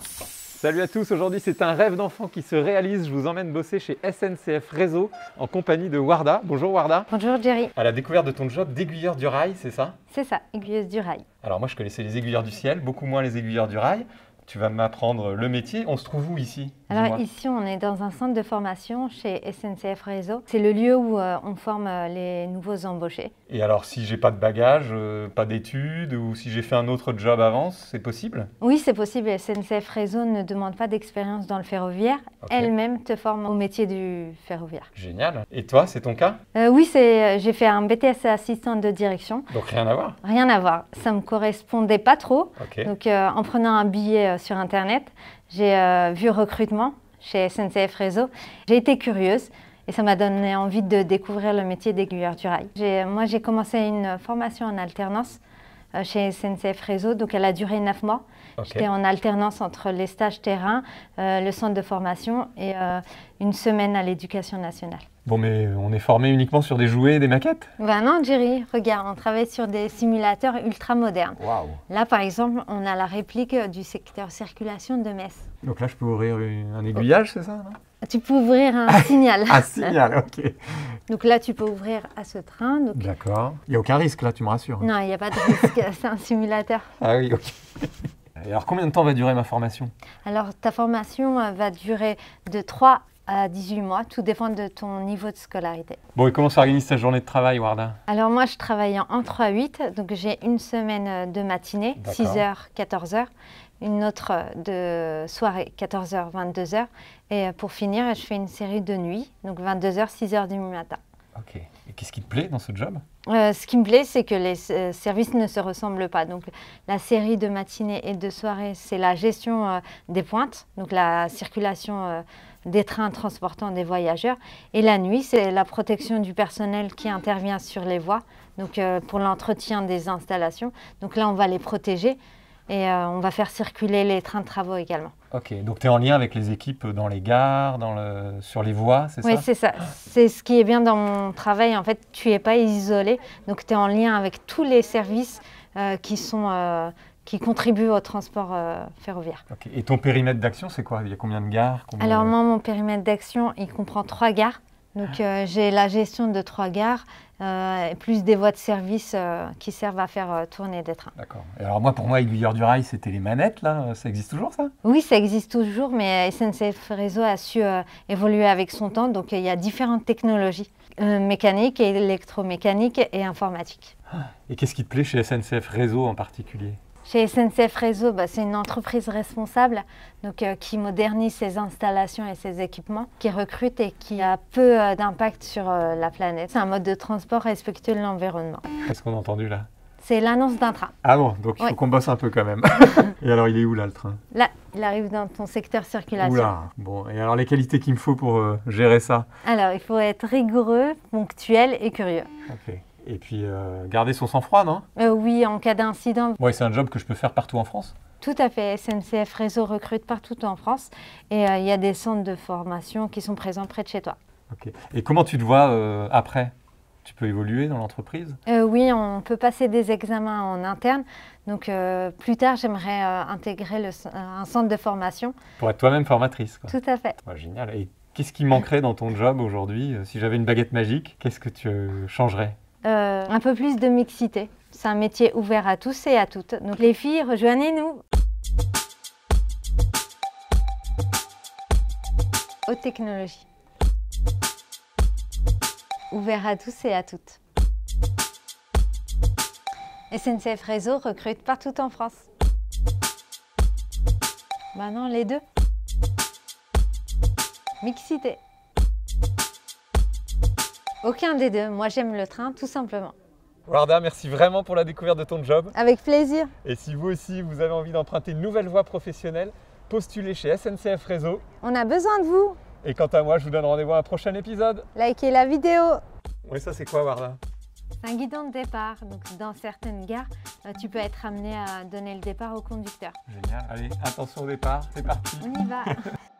Salut à tous, aujourd'hui c'est un rêve d'enfant qui se réalise. Je vous emmène bosser chez SNCF Réseau en compagnie de Warda. Bonjour Warda. Bonjour Jerry. À la découverte de ton job d'aiguilleur du rail, c'est ça C'est ça, aiguilleuse du rail. Alors moi je connaissais les aiguilleurs du ciel, beaucoup moins les aiguilleurs du rail. Tu vas m'apprendre le métier. On se trouve où ici alors ici, on est dans un centre de formation chez SNCF Réseau. C'est le lieu où euh, on forme euh, les nouveaux embauchés. Et alors, si j'ai pas de bagages, euh, pas d'études, ou si j'ai fait un autre job avant, c'est possible Oui, c'est possible. SNCF Réseau ne demande pas d'expérience dans le ferroviaire. Elle-même te forme au métier du ferroviaire. Génial. Et toi, c'est ton cas Oui, c'est. J'ai fait un BTS assistante de direction. Donc rien à voir. Rien à voir. Ça me correspondait pas trop. Donc en prenant un billet sur internet, j'ai euh, vu recrutement chez SNCF Réseau. J'ai été curieuse et ça m'a donné envie de découvrir le métier d'aiguilleur du rail. Moi, j'ai commencé une formation en alternance euh, chez SNCF Réseau. Donc, elle a duré neuf mois. C'était J'étais en alternance entre les stages terrain, euh, le centre de formation et euh, une semaine à l'éducation nationale. Bon, mais on est formé uniquement sur des jouets et des maquettes Ben non, Jerry, regarde, on travaille sur des simulateurs ultra modernes. Là, par exemple, on a la réplique du secteur circulation de Metz. Donc là, je peux ouvrir un oh. aiguillage, c'est ça tu peux ouvrir un signal. un signal, ok. Donc là, tu peux ouvrir à ce train. D'accord. Il n'y a aucun risque là, tu me rassures. Hein. Non, il n'y a pas de risque. C'est un simulateur. Ah oui, ok. alors, combien de temps va durer ma formation Alors, ta formation euh, va durer de 3 à 18 mois, tout dépend de ton niveau de scolarité. Bon, et comment s'organise ta journée de travail, Warda Alors moi, je travaille en 3 8 donc j'ai une semaine euh, de matinée, 6h, 14h une autre euh, de soirée, 14h, 22h. Et euh, pour finir, je fais une série de nuit, donc 22h, 6h du matin. Ok. Et qu'est-ce qui te plaît dans ce job euh, Ce qui me plaît, c'est que les services ne se ressemblent pas. Donc, la série de matinée et de soirée, c'est la gestion des pointes, donc la circulation des trains transportant des voyageurs. Et la nuit, c'est la protection du personnel qui intervient sur les voies, donc pour l'entretien des installations. Donc là, on va les protéger. Et euh, on va faire circuler les trains de travaux également. Ok, donc tu es en lien avec les équipes dans les gares, dans le, sur les voies, c'est ça Oui, c'est ça. C'est ce qui est bien dans mon travail. En fait, tu n'es pas isolé. Donc tu es en lien avec tous les services euh, qui sont... Euh, qui contribuent au transport ferroviaire. Et ton périmètre d'action, c'est quoi Il y a combien de gares Alors moi, mon périmètre d'action, il comprend trois gares. Donc euh, j'ai la gestion de trois gares euh, plus des voies de service euh, qui servent à faire tourner des trains. D'accord. Et alors moi, pour moi, aiguilleur du rail, c'était les manettes, là. Ça existe toujours, ça Oui, ça existe toujours, mais SNCF Réseau a su évoluer avec son temps. Donc il y a différentes technologies, mécaniques, électromécaniques et informatiques. Ah, et qu'est-ce qui te plaît chez SNCF Réseau en particulier chez SNCF Réseau, bah, c'est une entreprise responsable donc, euh, qui modernise ses installations et ses équipements, qui recrute et qui a peu euh, d'impact sur euh, la planète. C'est un mode de transport respectueux de l'environnement. Qu'est-ce qu'on a entendu là C'est l'annonce d'un train. Ah bon, donc il faut qu'on bosse un peu quand même. et alors il est où là le train Là, il arrive dans ton secteur circulation. bon, et alors les qualités qu'il me faut pour gérer ça Alors il faut être rigoureux, ponctuel et curieux. Ok. Et puis, euh, garder son sang-froid, non euh, Oui, en cas d'incident. Ouais, c'est un job que je peux faire partout en France Tout à fait. SNCF Réseau recrute partout en France. Et euh, il y a des centres de formation qui sont présents près de chez toi. Et comment tu te vois après tu peux évoluer dans l'entreprise Oui, on peut passer des examens en interne. Donc plus tard, j'aimerais intégrer un centre de formation. Pour être toi-même formatrice. Quoi. Tout à fait. génial. Et qu'est-ce qui manquerait dans ton job aujourd'hui Si j'avais une baguette magique, qu'est-ce que tu changerais euh, un peu plus de mixité. C'est un métier ouvert à tous et à toutes. Donc les filles, rejoignez-nous. Aux technologies. Ouvert à tous et à toutes. SNCF Réseau recrute partout en France. Maintenant, les deux. Mixité. Aucun des deux. Moi, j'aime le train, tout simplement. Warda, merci vraiment pour la découverte de ton job. Avec plaisir. Et si vous aussi, vous avez envie d'emprunter une nouvelle voie professionnelle, postulez chez SNCF Réseau. On a besoin de vous. Et quant à moi, je vous donne rendez-vous à un prochain épisode. Likez la vidéo. Oui, ça c'est quoi, Warda un guidon de départ. Donc, dans certaines gares, euh, tu peux être amené à donner le départ au conducteur. Génial. Allez, attention au départ. C'est parti. On y va.